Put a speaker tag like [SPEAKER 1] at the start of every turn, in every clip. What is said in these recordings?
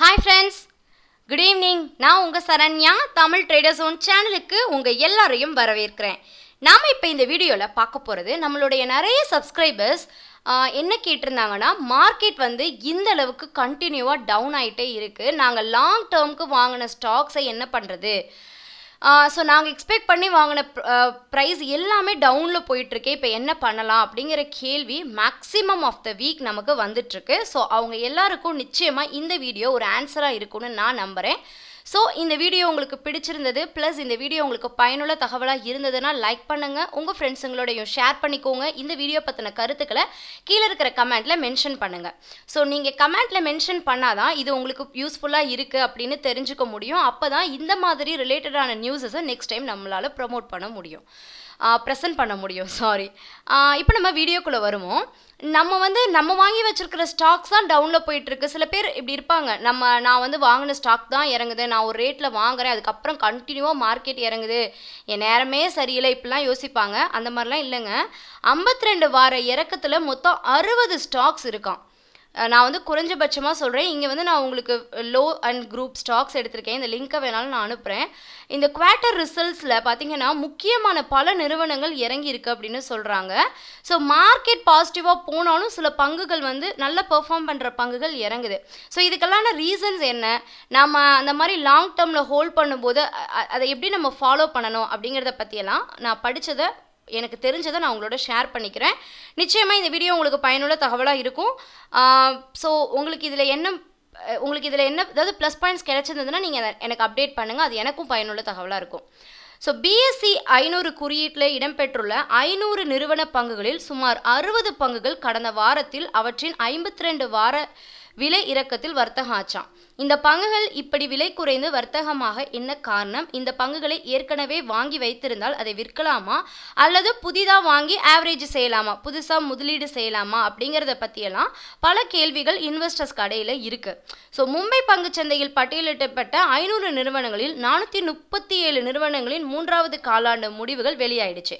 [SPEAKER 1] hi friends good evening நான் உங்கள் Saranya Tamil traders own சேனலுக்கு உங்கள் எல்லாரையும் வரவேற்கிறேன் நாம் இப்போ இந்த வீடியோவில் பார்க்க போகிறது நம்மளுடைய நிறைய சப்ஸ்கிரைபர்ஸ் என்ன கேட்டிருந்தாங்கன்னா மார்க்கெட் வந்து இந்த அளவுக்கு கண்டினியூவாக டவுன் ஆகிட்டே இருக்குது நாங்கள் லாங் டேர்முக்கு வாங்கின ஸ்டாக்ஸை என்ன பண்ணுறது ஸோ நாங்கள் எக்ஸ்பெக்ட் பண்ணி வாங்கின ப்ரைஸ் எல்லாமே டவுனில் போயிட்டுருக்கே இப்போ என்ன பண்ணலாம் அப்படிங்கிற கேள்வி மேக்ஸிமம் ஆஃப் த வீக் நமக்கு வந்துட்டுருக்கு ஸோ அவங்க எல்லாருக்கும் நிச்சயமாக இந்த வீடியோ ஒரு ஆன்சராக இருக்கும்னு நான் நம்புகிறேன் ஸோ இந்த வீடியோ உங்களுக்கு பிடிச்சிருந்தது ப்ளஸ் இந்த வீடியோ உங்களுக்கு பயனுள்ள தகவலாக இருந்ததுன்னா லைக் பண்ணுங்கள் உங்கள் ஃப்ரெண்ட்ஸுங்களோடையும் ஷேர் பண்ணிக்கோங்க இந்த வீடியோ பற்றின கருத்துக்களை கீழே இருக்கிற கமெண்ட்டில் மென்ஷன் பண்ணுங்கள் ஸோ நீங்கள் கமெண்ட்டில் மென்ஷன் பண்ணால் தான் இது உங்களுக்கு யூஸ்ஃபுல்லாக இருக்குது அப்படின்னு தெரிஞ்சுக்க முடியும் அப்போ தான் இந்த மாதிரி ரிலேட்டடான நியூஸஸை நெக்ஸ்ட் டைம் நம்மளால் ப்ரமோட் பண்ண முடியும் ப்ரெசன்ட் பண்ண முடியும் சாரி இப்போ நம்ம வீடியோக்குள்ளே வருவோம் நம்ம வந்து நம்ம வாங்கி வச்சுருக்கிற ஸ்டாக்ஸ் தான் டவுனில் போயிட்டுருக்கு சில பேர் இப்படி இருப்பாங்க நம்ம நான் வந்து வாங்கின ஸ்டாக் தான் இறங்குது நான் ஒரு ரேட்டில் வாங்குறேன் அதுக்கப்புறம் கண்டினியூவாக மார்க்கெட் இறங்குது என் நேரமே சரியில்லை இப்படிலாம் யோசிப்பாங்க அந்த மாதிரிலாம் இல்லைங்க ஐம்பத்தி ரெண்டு வார இறக்கத்தில் மொத்தம் அறுபது ஸ்டாக்ஸ் இருக்கான் நான் வந்து குறைஞ்சபட்சமாக சொல்கிறேன் இங்கே வந்து நான் உங்களுக்கு லோ அண்ட் குரூப் ஸ்டாக்ஸ் எடுத்திருக்கேன் இந்த லிங்க்கை வேணாலும் நான் அனுப்புகிறேன் இந்த குவார்ட்டர் ரிசல்ட்ஸில் பார்த்திங்கன்னா முக்கியமான பல நிறுவனங்கள் இறங்கி அப்படின்னு சொல்கிறாங்க ஸோ மார்க்கெட் பாசிட்டிவாக போனாலும் சில பங்குகள் வந்து நல்லா பெர்ஃபார்ம் பண்ணுற பங்குகள் இறங்குது ஸோ இதுக்கெல்லாம் ரீசன்ஸ் என்ன நம்ம அந்த மாதிரி லாங் டேர்மில் ஹோல்ட் பண்ணும்போது அதை எப்படி நம்ம ஃபாலோ பண்ணணும் அப்படிங்கிறத பற்றியெல்லாம் நான் படித்ததை எனக்கு தெரிஞ்சதை நான் உங்களோட ஷேர் பண்ணிக்கிறேன் நிச்சயமாக இந்த வீடியோ உங்களுக்கு பயனுள்ள தகவலாக இருக்கும் ஸோ உங்களுக்கு இதில் என்ன உங்களுக்கு இதில் என்ன அதாவது ப்ளஸ் பாயிண்ட்ஸ் கிடைச்சிருந்ததுன்னா நீங்கள் எனக்கு அப்டேட் பண்ணுங்கள் அது எனக்கும் பயனுள்ள தகவலாக இருக்கும் ஸோ பிஎஸ்சி ஐநூறு குறியீட்டில் இடம்பெற்றுள்ள ஐநூறு நிறுவன பங்குகளில் சுமார் அறுபது பங்குகள் கடந்த வாரத்தில் அவற்றின் ஐம்பத்தி ரெண்டு வார விலை இறக்கத்தில் வர்த்தகம் ஆச்சாம் இந்த பங்குகள் இப்படி விலை குறைந்து வர்த்தகமாக என்ன காரணம் இந்த பங்குகளை ஏற்கனவே வாங்கி வைத்திருந்தால் அதை விற்கலாமா அல்லது புதிதாக வாங்கி ஆவரேஜ் செய்யலாமா புதுசாக முதலீடு செய்யலாமா அப்படிங்கிறத பற்றியெல்லாம் பல கேள்விகள் இன்வெஸ்டர்ஸ் கடையில் இருக்குது ஸோ மும்பை பங்கு சந்தையில் பட்டியலிடப்பட்ட ஐநூறு நிறுவனங்களில் நானூற்றி முப்பத்தி ஏழு நிறுவனங்களின் மூன்றாவது காலாண்டு முடிவுகள் வெளியாயிடுச்சு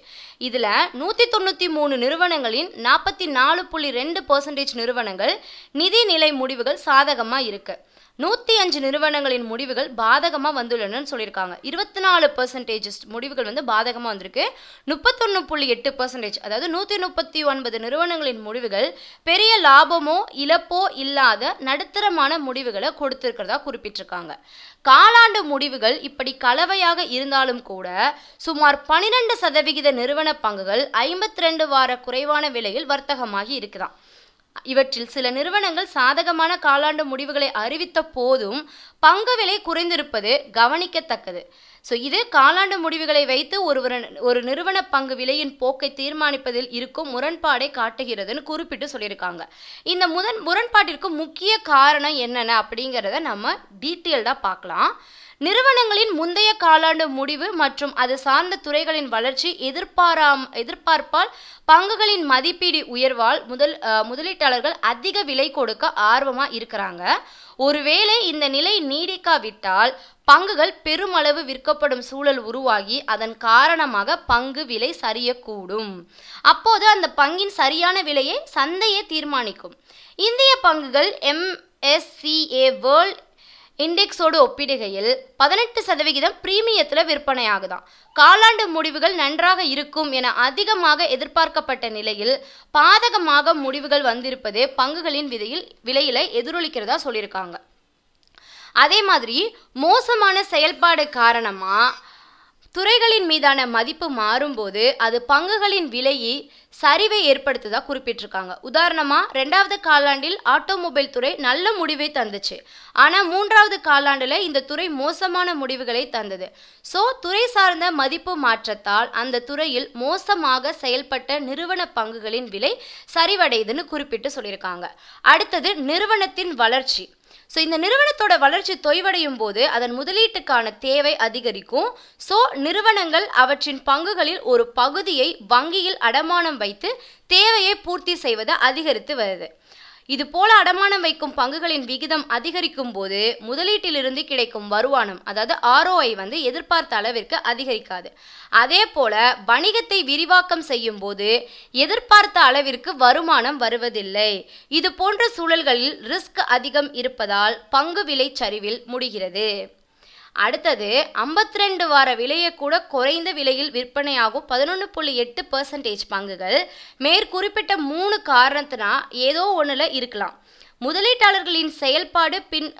[SPEAKER 1] இதில் நூற்றி தொண்ணூற்றி மூணு நிறுவனங்களின் நாற்பத்தி நாலு புள்ளி ரெண்டு பர்சன்டேஜ் நிறுவனங்கள் நிதி நிலை முடிவுகள் சாதகமாக இருக்குது நூற்றி அஞ்சு நிறுவனங்களின் முடிவுகள் பாதகமாக வந்துள்ளனன்னு சொல்லியிருக்காங்க இருபத்தி நாலு பர்சன்டேஜஸ் முடிவுகள் வந்து பாதகமாக வந்திருக்கு முப்பத்தொன்று புள்ளி எட்டு பர்சன்டேஜ் அதாவது நூற்றி முப்பத்தி ஒன்பது நிறுவனங்களின் முடிவுகள் பெரிய லாபமோ இழப்போ இல்லாத நடுத்தரமான முடிவுகளை கொடுத்துருக்கிறதா குறிப்பிட்டிருக்காங்க காலாண்டு முடிவுகள் இப்படி கலவையாக இருந்தாலும் கூட சுமார் பனிரெண்டு சதவிகித நிறுவன பங்குகள் ஐம்பத்தி ரெண்டு வார குறைவான விலையில் வர்த்தகமாகி இருக்குதான் இவற்றில் சில நிறுவனங்கள் சாதகமான காலாண்டு முடிவுகளை அறிவித்த போதும் பங்கு விலை குறைந்திருப்பது கவனிக்கத்தக்கது ஸோ இது காலாண்டு முடிவுகளை வைத்து ஒருவர் ஒரு நிறுவன பங்கு விலையின் போக்கை தீர்மானிப்பதில் இருக்கும் முரண்பாடை காட்டுகிறதுன்னு குறிப்பிட்டு சொல்லியிருக்காங்க இந்த முதன் முரண்பாட்டிற்கு முக்கிய காரணம் என்னென்ன அப்படிங்கிறத நம்ம டீட்டெயில்டாக பார்க்கலாம் நிறுவனங்களின் முந்தைய காலாண்டு முடிவு மற்றும் அது சார்ந்த துறைகளின் வளர்ச்சி எதிர்பாராம் எதிர்பார்ப்பால் பங்குகளின் மதிப்பீடு உயர்வால் முதல் முதலீட்டாளர்கள் அதிக விலை கொடுக்க ஆர்வமாக இருக்கிறாங்க ஒருவேளை இந்த நிலை நீடிக்காவிட்டால் பங்குகள் பெருமளவு விற்கப்படும் சூழல் உருவாகி அதன் காரணமாக பங்கு விலை சரியக்கூடும் அப்போது அந்த பங்கின் சரியான விலையை சந்தையை தீர்மானிக்கும் இந்திய பங்குகள் எம்எஸ்சிஏ வேர்ல்ட் இண்டெக்ஸோடு ஒப்பிடுகையில் பதினெட்டு சதவிகிதம் பிரீமியத்தில் விற்பனை ஆகுதான் காலாண்டு முடிவுகள் நன்றாக இருக்கும் என அதிகமாக எதிர்பார்க்கப்பட்ட நிலையில் பாதகமாக முடிவுகள் வந்திருப்பது பங்குகளின் விதையில் விலையில எதிரொலிக்கிறதா சொல்லியிருக்காங்க அதே மாதிரி மோசமான செயல்பாடு காரணமாக துறைகளின் மீதான மதிப்பு மாறும்போது அது பங்குகளின் விலையை சரிவை ஏற்படுத்ததாக குறிப்பிட்டிருக்காங்க உதாரணமாக ரெண்டாவது காலாண்டில் ஆட்டோமொபைல் துறை நல்ல முடிவை தந்துச்சு ஆனால் மூன்றாவது காலாண்டில் இந்த துறை மோசமான முடிவுகளை தந்தது ஸோ துறை சார்ந்த மதிப்பு மாற்றத்தால் அந்த துறையில் மோசமாக செயல்பட்ட நிறுவன பங்குகளின் விலை சரிவடையுதுன்னு குறிப்பிட்டு சொல்லியிருக்காங்க அடுத்தது நிறுவனத்தின் வளர்ச்சி ஸோ இந்த நிறுவனத்தோட வளர்ச்சி தொய்வடையும் போது அதன் முதலீட்டுக்கான தேவை அதிகரிக்கும் ஸோ நிறுவனங்கள் அவற்றின் பங்குகளில் ஒரு பகுதியை வங்கியில் அடமானம் வைத்து தேவையை பூர்த்தி செய்வதை அதிகரித்து வருது இதுபோல அடமானம் வைக்கும் பங்குகளின் விகிதம் அதிகரிக்கும் போது முதலீட்டிலிருந்து கிடைக்கும் வருமானம் அதாவது ஆர்ஓஐ வந்து எதிர்பார்த்த அளவிற்கு அதிகரிக்காது அதே போல வணிகத்தை விரிவாக்கம் செய்யும் போது எதிர்பார்த்த அளவிற்கு வருமானம் வருவதில்லை இது போன்ற சூழல்களில் ரிஸ்க் அதிகம் இருப்பதால் பங்கு விலை சரிவில் முடிகிறது அடுத்தது ஐம்பத்தி ரெண்டு வார விலையை கூட குறைந்த விலையில் விற்பனையாகும் பதினொன்று புள்ளி எட்டு பர்சன்டேஜ் பங்குகள் மேற்குறிப்பிட்ட மூணு காரணத்தினா ஏதோ ஒன்றில் இருக்கலாம் முதலீட்டாளர்களின் செயல்பாடு பின்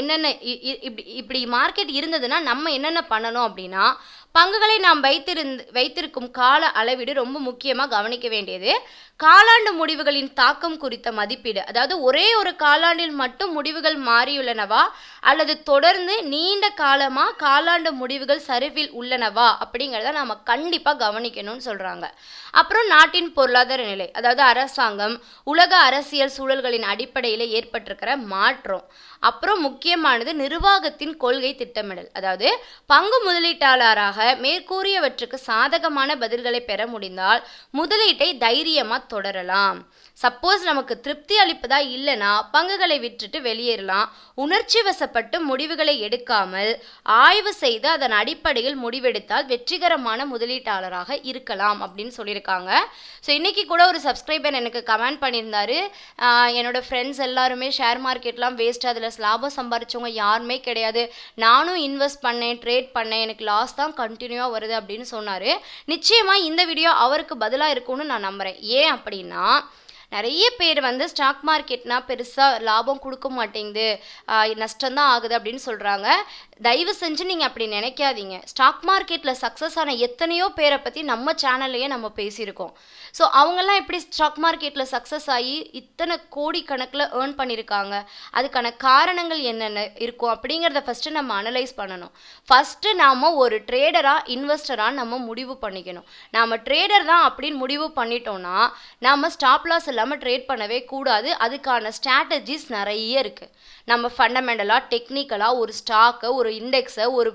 [SPEAKER 1] என்னென்ன இப்படி இப்படி மார்க்கெட் இருந்ததுன்னா நம்ம என்னென்ன பண்ணணும் அப்படின்னா பங்குகளை நாம் வைத்திருந் வைத்திருக்கும் கால அளவீடு ரொம்ப முக்கியமாக கவனிக்க வேண்டியது காலாண்டு முடிவுகளின் தாக்கம் குறித்த மதிப்பீடு அதாவது ஒரே ஒரு காலாண்டில் மட்டும் முடிவுகள் மாறியுள்ளனவா அல்லது தொடர்ந்து நீண்ட காலமாக காலாண்டு முடிவுகள் சரிவில் உள்ளனவா அப்படிங்கிறத நாம கண்டிப்பாக கவனிக்கணும்னு சொல்கிறாங்க அப்புறம் நாட்டின் பொருளாதார நிலை அதாவது அரசாங்கம் உலக அரசியல் சூழல்களின் அடிப்படையில் ஏற்பட்டிருக்கிற மாற்றம் அப்புறம் முக்கியமானது நிர்வாகத்தின் கொள்கை திட்டமிடல் அதாவது பங்கு முதலீட்டாளராக மேற்கூறியவற்றுக்கு சாதகமான பதில்களை பெற முடிந்தால் முதலீட்டை தைரியமாக தொடரலாம் சப்போஸ் நமக்கு திருப்தி அளிப்பதா இல்லைனா பங்குகளை விற்றுட்டு வெளியேறலாம் உணர்ச்சி வசப்பட்டு முடிவுகளை எடுக்காமல் ஆய்வு செய்து அதன் அடிப்படையில் முடிவெடுத்தால் வெற்றிகரமான முதலீட்டாளராக இருக்கலாம் அப்படின்னு சொல்லியிருக்காங்க ஸோ இன்றைக்கி கூட ஒரு சப்ஸ்கிரைபர் எனக்கு கமெண்ட் பண்ணியிருந்தாரு என்னோடய ஃப்ரெண்ட்ஸ் எல்லாருமே ஷேர் மார்க்கெட்லாம் வேஸ்ட் அதில் லாபம் சம்பாரிச்சவங்க யாருமே கிடையாது நானும் இன்வெஸ்ட் பண்ணேன் ட்ரேட் பண்ணேன் எனக்கு லாஸ் தான் கண்டினியூவாக வருது அப்படின்னு சொன்னார் நிச்சயமாக இந்த வீடியோ அவருக்கு பதிலாக இருக்கும்னு நான் நம்புகிறேன் ஏன் அப்படின்னா நிறைய பேர் வந்து ஸ்டாக் மார்க்கெட்னால் பெருசாக லாபம் கொடுக்க மாட்டேங்குது நஷ்டம்தான் ஆகுது அப்படின்னு சொல்கிறாங்க தயவு செஞ்சு நீங்கள் அப்படி நினைக்காதீங்க ஸ்டாக் மார்க்கெட்டில் சக்ஸஸ் ஆன எத்தனையோ பேரை பற்றி நம்ம சேனல்லையே நம்ம பேசியிருக்கோம் ஸோ அவங்கெல்லாம் எப்படி ஸ்டாக் மார்க்கெட்டில் சக்ஸஸ் ஆகி இத்தனை கோடி கணக்கில் ஏர்ன் பண்ணியிருக்காங்க அதுக்கான காரணங்கள் என்னென்ன இருக்கும் அப்படிங்கிறத ஃபஸ்ட்டு நம்ம அனலைஸ் பண்ணணும் ஃபஸ்ட்டு நாம் ஒரு ட்ரேடராக இன்வெஸ்டராக நம்ம முடிவு பண்ணிக்கணும் நாம் ட்ரேடர் தான் அப்படின்னு முடிவு பண்ணிட்டோம்னா நாம் ஸ்டாப் லாஸ் இல்லாமல் ட்ரேட் பண்ணவே கூடாது அதுக்கான ஸ்ட்ராட்டஜிஸ் நிறைய இருக்குது நம்ம ஃபண்டமெண்டலாக டெக்னிக்கலாக ஒரு ஸ்டாக்கை ஒரு ஒரு இண்டெக்ஸை ஒரு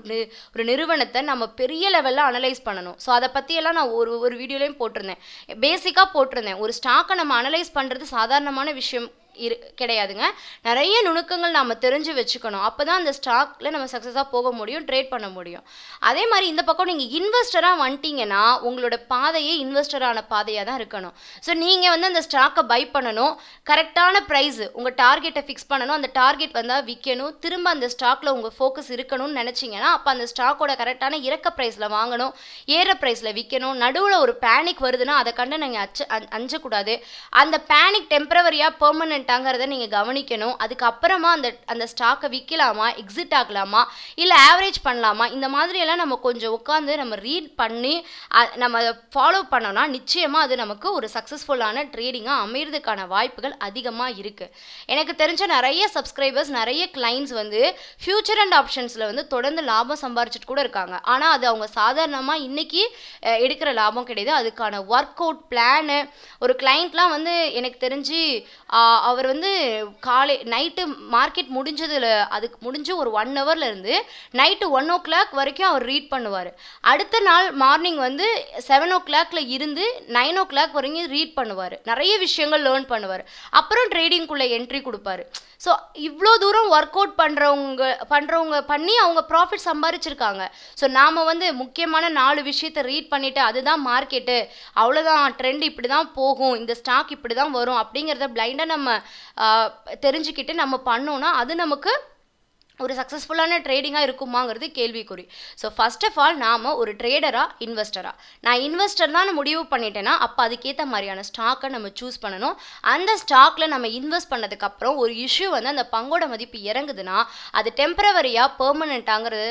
[SPEAKER 1] ஒரு நிறுவனத்தை நம்ம பெரிய லெவலில் அனலைஸ் பண்ணணும் ஸோ அதை பற்றியெல்லாம் நான் ஒரு ஒரு வீடியோலேயும் போட்டிருந்தேன் பேசிக்காக போட்டிருந்தேன் ஒரு ஸ்டாக்கை நம்ம அனலைஸ் பண்ணுறது சாதாரணமான விஷயம் இரு கிடையாதுங்க நிறைய நுணுக்கங்கள் நம்ம தெரிஞ்சு வச்சுக்கணும் அப்போ தான் அந்த ஸ்டாக்கில் நம்ம சக்ஸஸாக போக முடியும் ட்ரேட் பண்ண முடியும் அதே மாதிரி இந்த பக்கம் நீங்கள் இன்வெஸ்டராக வந்துட்டிங்கன்னா உங்களோட பாதையே இன்வெஸ்டரான பாதையாக தான் இருக்கணும் ஸோ நீங்கள் வந்து அந்த ஸ்டாக்கை பை பண்ணணும் கரெக்டான ப்ரைஸு உங்கள் டார்கெட்டை ஃபிக்ஸ் பண்ணணும் அந்த டார்கெட் வந்தால் விற்கணும் திரும்ப அந்த ஸ்டாக்கில் உங்கள் ஃபோக்கஸ் இருக்கணும்னு நினச்சிங்கன்னா அப்போ அந்த ஸ்டாக்கோட கரெக்டான இறக்க ப்ரைஸில் வாங்கணும் ஏற ப்ரைஸில் விற்கணும் நடுவில் ஒரு பேனிக் வருதுன்னா அதை கண்டு நீங்கள் அச்ச அஞ்சக்கூடாது அந்த பேனிக் டெம்பரவரியாக பெர்மனெண்ட் பண்ணிட்டாங்கிறத நீங்கள் கவனிக்கணும் அதுக்கப்புறமா அந்த அந்த ஸ்டாக்கை விற்கலாமா எக்ஸிட் ஆகலாமா இல்லை ஆவரேஜ் பண்ணலாமா இந்த மாதிரியெல்லாம் நம்ம கொஞ்சம் உட்காந்து நம்ம ரீட் பண்ணி நம்ம ஃபாலோ பண்ணோம்னா நிச்சயமாக அது நமக்கு ஒரு சக்ஸஸ்ஃபுல்லான ட்ரேடிங்காக அமைகிறதுக்கான வாய்ப்புகள் அதிகமாக இருக்குது எனக்கு தெரிஞ்ச நிறைய சப்ஸ்கிரைபர்ஸ் நிறைய கிளைண்ட்ஸ் வந்து ஃபியூச்சர் அண்ட் ஆப்ஷன்ஸில் வந்து தொடர்ந்து லாபம் சம்பாரிச்சிட்டு கூட இருக்காங்க ஆனால் அது அவங்க சாதாரணமாக இன்றைக்கி எடுக்கிற லாபம் கிடையாது அதுக்கான ஒர்க் அவுட் பிளானு ஒரு கிளைண்ட்லாம் வந்து எனக்கு தெரிஞ்சு அவர் வந்து காலை நைட்டு மார்க்கெட் முடிஞ்சதில் அதுக்கு முடிஞ்சு ஒரு ஒன் ஹவர்லேருந்து நைட்டு ஒன் ஓ கிளாக் வரைக்கும் அவர் ரீட் பண்ணுவார் அடுத்த நாள் மார்னிங் வந்து செவன் ஓ கிளாக்ல இருந்து நைன் ஓ கிளாக் வரைக்கும் ரீட் பண்ணுவார் நிறைய விஷயங்கள் லேர்ன் பண்ணுவார் அப்புறம் ட்ரேடிங்குள்ளே என்ட்ரி கொடுப்பாரு ஸோ இவ்வளோ தூரம் ஒர்க் அவுட் பண்ணுறவங்க பண்ணுறவங்க பண்ணி அவங்க ப்ராஃபிட் சம்பாரிச்சிருக்காங்க ஸோ நாம் வந்து முக்கியமான நாலு விஷயத்தை ரீட் பண்ணிவிட்டு அதுதான் மார்க்கெட்டு அவ்வளோதான் ட்ரெண்ட் இப்படி தான் போகும் இந்த ஸ்டாக் இப்படி தான் வரும் அப்படிங்கிறத பிளைண்டாக நம்ம தெரிஞ்சுக்கிட்டு நம்ம பண்ணோன்னா அது நமக்கு ஒரு சக்ஸஸ்ஃபுல்லான ட்ரேடிங்காக இருக்குமாங்கிறது கேள்விக்குறி ஸோ ஃபஸ்ட் ஆஃப் ஆல் நாம் ஒரு ட்ரேடராக இன்வெஸ்டராக நான் இன்வெஸ்டர் தான் முடிவு பண்ணிட்டேன்னா அப்போ அதுக்கேற்ற மாதிரியான ஸ்டாக்கை நம்ம சூஸ் பண்ணணும் அந்த ஸ்டாக்கில் நம்ம இன்வெஸ்ட் பண்ணதுக்கப்புறம் ஒரு இஷ்யூ வந்து அந்த பங்கோட மதிப்பு இறங்குதுன்னா அது டெம்பரவரியாக பெர்மனண்ட்டாங்கிறது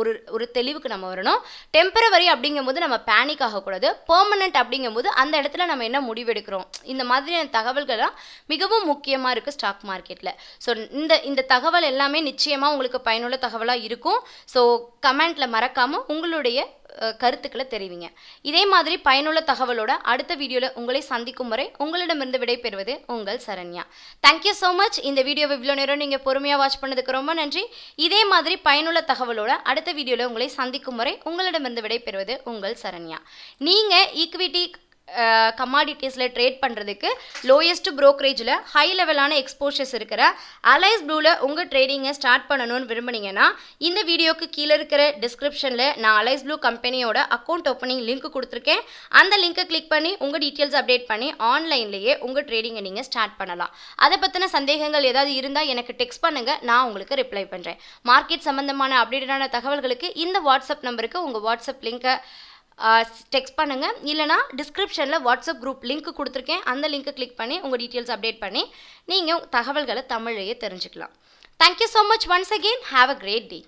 [SPEAKER 1] ஒரு ஒரு தெளிவுக்கு நம்ம வரணும் டெம்பரவரி அப்படிங்கும்போது நம்ம பேனிக் ஆகக்கூடாது பெர்மனண்ட் அப்படிங்கும்போது அந்த இடத்துல நம்ம என்ன முடிவெடுக்கிறோம் இந்த மாதிரியான தகவல்கள்லாம் மிகவும் முக்கியமாக இருக்குது ஸ்டாக் மார்க்கெட்டில் ஸோ இந்த இந்த தகவல் எல்லாமே நிச்சயமாக உங்களுக்கு பயனுள்ள தகவலாக இருக்கும் ஸோ கமெண்ட்டில் மறக்காமல் உங்களுடைய கருத்துக்களை தெரிவிங்க இதே மாதிரி பயனுள்ள தகவலோட அடுத்த வீடியோவில் உங்களை சந்திக்கும் வரை உங்களிடமிருந்து விடை பெறுவது உங்கள் சரண்யா தேங்க்யூ ஸோ மச் இந்த வீடியோவை இவ்வளோ நேரம் நீங்கள் பொறுமையாக வாட்ச் பண்ணதுக்கு ரொம்ப நன்றி இதே மாதிரி பயனுள்ள தகவலோட அடுத்த வீடியோவில் உங்களை சந்திக்கும் வரை உங்களிடமிருந்து விடை பெறுவது உங்கள் சரண்யா நீங்கள் ஈக்விட்டி கமாடிட்டிஸில் ட்ரேட் பண்ணுறதுக்கு லோயஸ்ட் ப்ரோக்கரேஜில் ஹை லெவலான எக்ஸ்போஷர்ஸ் இருக்கிற அலைஸ் ப்ளூவில் உங்கள் ட்ரேடிங்கை ஸ்டார்ட் பண்ணணும்னு விரும்புனீங்கன்னா இந்த வீடியோக்கு கீழே இருக்கிற டிஸ்கிரிப்ஷனில் நான் அலைஸ் ப்ளூ கம்பெனியோட அக்கௌண்ட் ஓப்பனிங் லிங்க் கொடுத்துருக்கேன் அந்த லிங்க்கை கிளிக் பண்ணி உங்கள் டீட்டெயில்ஸ் அப்டேட் பண்ணி ஆன்லைன்லேயே உங்கள் ட்ரேடிங்கை நீங்கள் ஸ்டார்ட் பண்ணலாம் அதை பற்றின சந்தேகங்கள் ஏதாவது இருந்தால் எனக்கு டெக்ஸ்ட் பண்ணுங்கள் நான் உங்களுக்கு ரிப்ளை பண்ணுறேன் மார்க்கெட் சம்மந்தமான அப்டேட்டடான தகவல்களுக்கு இந்த வாட்ஸ்அப் நம்பருக்கு உங்கள் வாட்ஸ்அப் லிங்க்கை டெக்ஸ்ட் பண்ணுங்கள் இல்லைனா டிஸ்கிரிப்ஷனில் வாட்ஸ்அப் குரூப் லிங்க் கொடுத்துருக்கேன் அந்த லிங்க்கை கிளிக் பண்ணி உங்கள் டீட்டெயில்ஸ் அப்டேட் பண்ணி நீங்கள் தகவல்களை தமிழ்லேயே தெரிஞ்சுக்கலாம் thank you so much once again have a great day